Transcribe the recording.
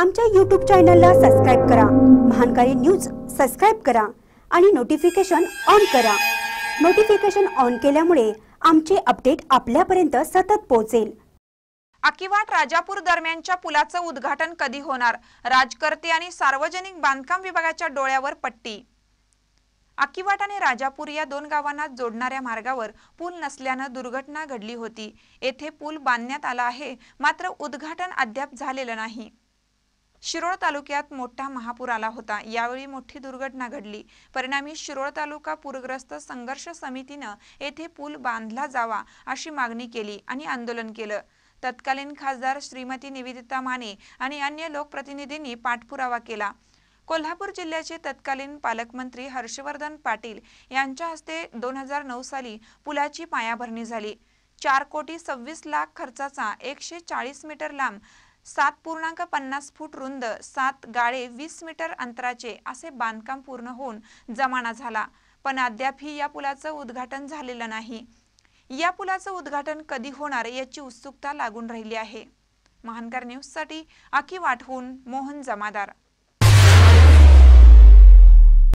आमच्या यूट्यूब चॅनलला सबस्क्राईब करा महानकारी न्यूज सबस्क्राईब करा आणि नोटिफिकेशन ऑन करा नोटिफिकेशन ऑन केल्यामुळे आमचे अपडेट आपल्यापर्यंत सतत पोहोचेल अकिवाट राजापूर दरम्यानच्या पुलाचं उद्घाटन कधी होणार राजकर्ते आणि सार्वजनिक बांधकाम विभागाच्या डोळ्यावर पट्टी अकिवाट आणि राजापूर या दोन गावांना जोडणाऱ्या मार्गावर पूल नसल्यानं दुर्घटना घडली होती येथे पूल बांधण्यात आला आहे मात्र उद्घाटन अद्याप झालेलं नाही शिरोळ तालुक्यात मोठा महापूर आला होता यावेळी मोठी दुर्घटना घडली परिणामी शिरोळ तालुका पूरग्रस्त संघर्ष समितीनं येथे पूल बांधला जावा अशी मागणी केली आणि आंदोलन केलं तत्कालीन खासदार श्रीमती निवेदिता माने आणि अन्य लोकप्रतिनिधींनी पाठपुरावा केला कोल्हापूर जिल्ह्याचे तत्कालीन पालकमंत्री हर्षवर्धन पाटील यांच्या हस्ते दोन हजार नऊ साली पुलाची पायाभरणी झाली चार कोटी सव्वीस लाख खर्चाचा एकशे चाळीस मीटर लांब सात पूर्णांक पन्नास फूट रुंद सात गाळे वीस मीटर अंतराचे असे बांधकाम पूर्ण होऊन जमाना झाला पण ही या पुलाचं उद्घाटन झालेलं नाही या पुलाचं उद्घाटन कधी होणार याची उत्सुकता लागून राहिली आहे महानकर न्यूजसाठी अखी वाटहून मोहन जमादार